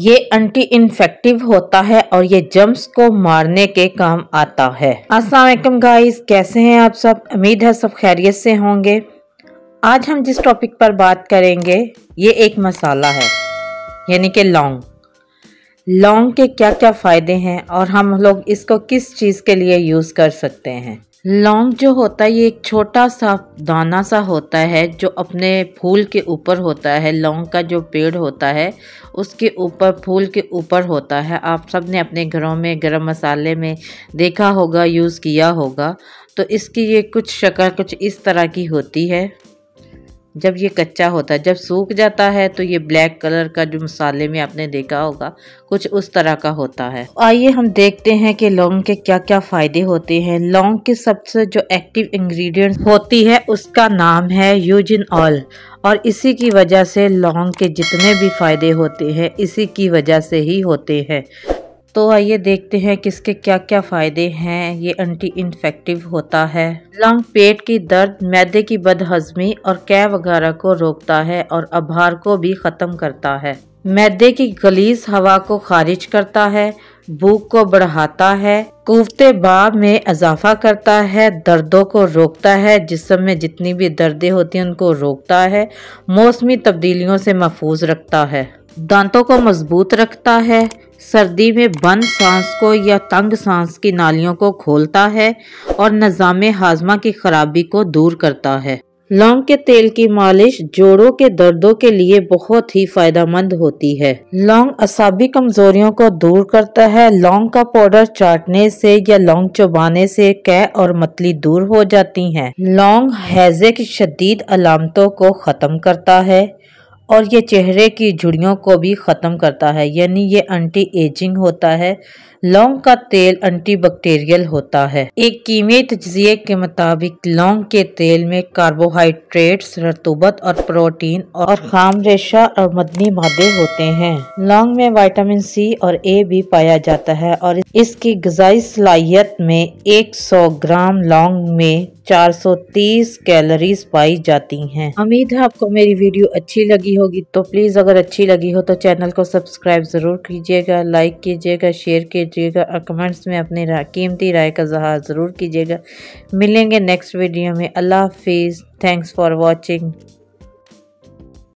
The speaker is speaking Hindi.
ये एंटी इन्फेक्टिव होता है और ये जम्स को मारने के काम आता है अस्सलाम गाइस कैसे हैं आप सब उम्मीद है सब खैरियत से होंगे आज हम जिस टॉपिक पर बात करेंगे ये एक मसाला है यानी कि लौंग लौंग के क्या क्या फ़ायदे हैं और हम लोग इसको किस चीज़ के लिए यूज़ कर सकते हैं लौंग जो होता है ये एक छोटा सा दाना सा होता है जो अपने फूल के ऊपर होता है लौंग का जो पेड़ होता है उसके ऊपर फूल के ऊपर होता है आप सब ने अपने घरों में गरम मसाले में देखा होगा यूज़ किया होगा तो इसकी ये कुछ शक्ल कुछ इस तरह की होती है जब ये कच्चा होता है जब सूख जाता है तो ये ब्लैक कलर का जो मसाले में आपने देखा होगा कुछ उस तरह का होता है आइए हम देखते हैं कि लौंग के क्या क्या फ़ायदे होते हैं लौंग के सबसे जो एक्टिव इंग्रेडिएंट होती है उसका नाम है यूजिन ऑल और इसी की वजह से लौंग के जितने भी फ़ायदे होते हैं इसी की वजह से ही होते हैं तो आइए देखते हैं कि इसके क्या क्या फ़ायदे हैं ये एंटी इन्फेक्टिव होता है लंग पेट की दर्द मैदे की बदहजमी और कै वगैरह को रोकता है और आभार को भी ख़त्म करता है मैदे की गलीज हवा को खारिज करता है भूख को बढ़ाता है कुफते बा में इजाफा करता है दर्दों को रोकता है जिसम में जितनी भी दर्दें होती हैं उनको रोकता है मौसमी तब्दीलियों से महफूज रखता है दांतों को मजबूत रखता है सर्दी में बंद सांस को या तंग सांस की नालियों को खोलता है और निज़ाम हाजमा की खराबी को दूर करता है लौंग के तेल की मालिश जोड़ों के दर्दों के लिए बहुत ही फायदेमंद होती है लौंग असाबी कमजोरियों को दूर करता है लौंग का पाउडर चाटने से या लौंग चबाने से कै और मतली दूर हो जाती हैं। लौंग हैजे की शदीद अलामतों को ख़त्म करता है और ये चेहरे की झुड़ियों को भी ख़त्म करता है यानी ये एंटी एजिंग होता है लौंग का तेल एंटी बैक्टीरियल होता है एक कीमी तजिए के मुताबिक लौंग के तेल में कार्बोहाइड्रेट्स रतूबत और प्रोटीन और खाम रेशा और मदनी मादे होते हैं लौंग में विटामिन सी और ए भी पाया जाता है और इसकी गजाई सलाहियत में 100 ग्राम लौंग में 430 कैलोरीज पाई जाती हैं उम्मीद है आपको मेरी वीडियो अच्छी लगी होगी तो प्लीज़ अगर अच्छी लगी हो तो चैनल को सब्सक्राइब ज़रूर कीजिएगा लाइक कीजिएगा शेयर कीजिएगा और कमेंट्स में अपनी कीमती राय का ज़हार ज़रूर कीजिएगा मिलेंगे नेक्स्ट वीडियो में अल्लाह हाफिज़ थैंक्स फॉर वॉचिंग